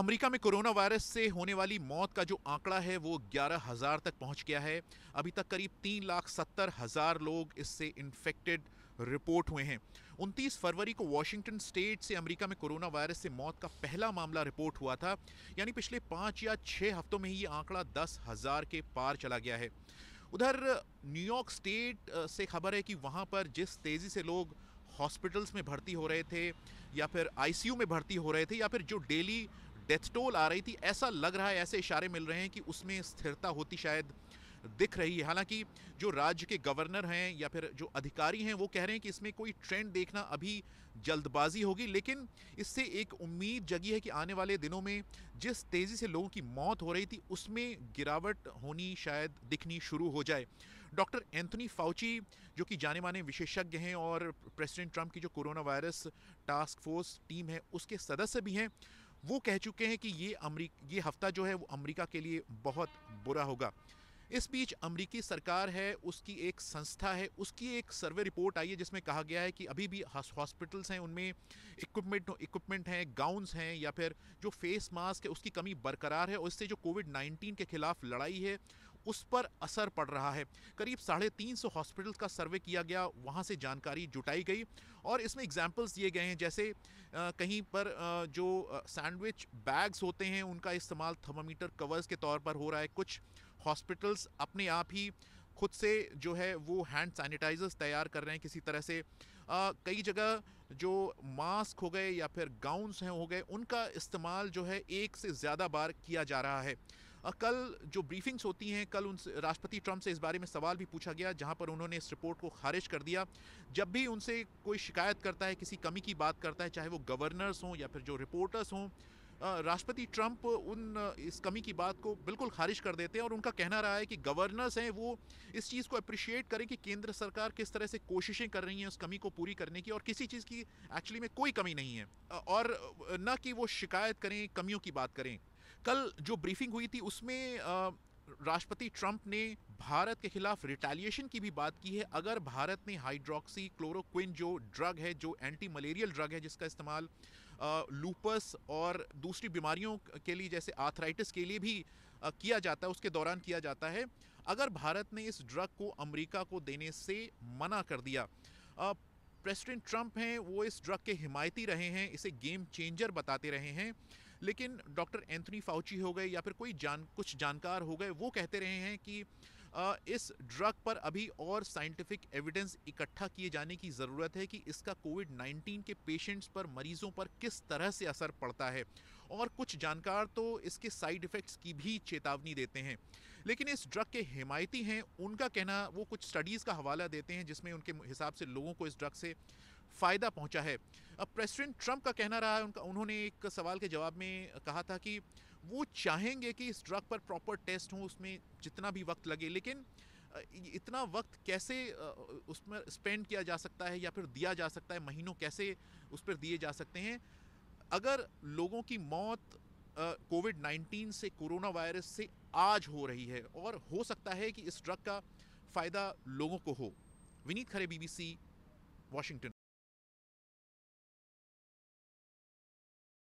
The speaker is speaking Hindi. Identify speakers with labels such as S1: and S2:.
S1: अमेरिका में कोरोना वायरस से होने वाली मौत का जो आंकड़ा है वो ग्यारह हज़ार तक पहुंच गया है अभी तक करीब तीन लाख सत्तर हज़ार लोग इससे इन्फेक्टेड रिपोर्ट हुए हैं उनतीस फरवरी को वॉशिंगटन स्टेट से अमेरिका में कोरोना वायरस से मौत का पहला मामला रिपोर्ट हुआ था यानी पिछले पाँच या छः हफ्तों में ही ये आंकड़ा दस हज़ार के पार चला गया है उधर न्यूयॉर्क स्टेट से खबर है कि वहाँ पर जिस तेज़ी से लोग हॉस्पिटल्स में भर्ती हो रहे थे या फिर आईसीयू में भर्ती हो रहे थे या फिर जो डेली डेथ टोल आ रही थी ऐसा लग रहा है ऐसे इशारे मिल रहे हैं कि उसमें स्थिरता होती शायद दिख रही है हालांकि जो राज्य के गवर्नर हैं या फिर जो अधिकारी हैं वो कह रहे हैं कि इसमें कोई ट्रेंड देखना अभी जल्दबाजी होगी लेकिन इससे एक उम्मीद जगी है कि आने वाले दिनों में जिस तेज़ी से लोगों की मौत हो रही थी उसमें गिरावट होनी शायद दिखनी शुरू हो जाए डॉक्टर एंथनी फाउची जो कि जाने माने विशेषज्ञ हैं और प्रेसिडेंट ट्रंप की जो corona virus task force team है उसके सदस्य भी हैं वो कह चुके हैं कि ये अमरी ये हफ्ता जो है वो अमरीका के लिए बहुत बुरा होगा इस बीच अमरीकी सरकार है उसकी एक संस्था है उसकी एक सर्वे रिपोर्ट आई है जिसमें कहा गया है कि अभी भी हॉस्पिटल्स हैं उनमें इक्विपमेंट इक्विपमेंट हैं गाउन्स हैं या फिर जो फेस मास्क है उसकी कमी बरकरार है और इससे जो कोविड 19 के खिलाफ लड़ाई है उस पर असर पड़ रहा है करीब साढ़े तीन सौ हॉस्पिटल का सर्वे किया गया वहाँ से जानकारी जुटाई गई और इसमें एग्जाम्पल्स दिए गए हैं जैसे आ, कहीं पर आ, जो सैंडविच बैग्स होते हैं उनका इस्तेमाल थर्मामीटर कवर्स के तौर पर हो रहा है कुछ हॉस्पिटल्स अपने आप ही खुद से जो है वो हैंड सैनिटाइजर्स तैयार कर रहे हैं किसी तरह से आ, कई जगह जो मास्क हो गए या फिर गाउन्स हैं हो गए उनका इस्तेमाल जो है एक से ज़्यादा बार किया जा रहा है कल जो ब्रीफिंग्स होती हैं कल उन राष्ट्रपति ट्रंप से इस बारे में सवाल भी पूछा गया जहां पर उन्होंने इस रिपोर्ट को खारिज कर दिया जब भी उनसे कोई शिकायत करता है किसी कमी की बात करता है चाहे वो गवर्नर्स हों या फिर जो रिपोर्टर्स हों राष्ट्रपति ट्रंप उन इस कमी की बात को बिल्कुल खारिज कर देते हैं और उनका कहना रहा है कि गवर्नर्स हैं वो इस चीज़ को अप्रिशिएट करें कि केंद्र सरकार किस तरह से कोशिशें कर रही हैं उस कमी को पूरी करने की और किसी चीज़ की एक्चुअली में कोई कमी नहीं है और न कि वो शिकायत करें कमियों की बात करें कल जो ब्रीफिंग हुई थी उसमें राष्ट्रपति ट्रंप ने भारत के खिलाफ रिटेलिएशन की भी बात की है अगर भारत ने हाइड्रोक्सी क्लोरोक्विन जो ड्रग है जो एंटी मलेरियल ड्रग है जिसका इस्तेमाल लूपस और दूसरी बीमारियों के लिए जैसे आर्थराइटिस के लिए भी किया जाता है उसके दौरान किया जाता है अगर भारत ने इस ड्रग को अमेरिका को देने से मना कर दिया प्रेसिडेंट ट्रंप हैं वो इस ड्रग के हिमायती रहे हैं इसे गेम चेंजर बताते रहे हैं लेकिन डॉक्टर एंथनी फाउची हो गए या फिर कोई जान कुछ जानकार हो गए वो कहते रहे हैं कि इस ड्रग पर अभी और साइंटिफिक एविडेंस इकट्ठा किए जाने की ज़रूरत है कि इसका कोविड 19 के पेशेंट्स पर मरीजों पर किस तरह से असर पड़ता है और कुछ जानकार तो इसके साइड इफ़ेक्ट्स की भी चेतावनी देते हैं लेकिन इस ड्रग के हिमायती हैं उनका कहना वो कुछ स्टडीज़ का हवाला देते हैं जिसमें उनके हिसाब से लोगों को इस ड्रग से फ़ायदा पहुंचा है अब प्रेसिडेंट ट्रंप का कहना रहा है उनका उन्होंने एक सवाल के जवाब में कहा था कि वो चाहेंगे कि इस ड्रग पर प्रॉपर टेस्ट हो उसमें जितना भी वक्त लगे लेकिन इतना वक्त कैसे उसमें स्पेंड किया जा सकता है या फिर दिया जा सकता है महीनों कैसे उस पर दिए जा सकते हैं अगर लोगों की मौत कोविड नाइन्टीन से कोरोना वायरस से आज हो रही है और हो सकता है कि इस ड्रग का फ़ायदा लोगों को हो विनीत खरे बीबीसी वाशिंगटन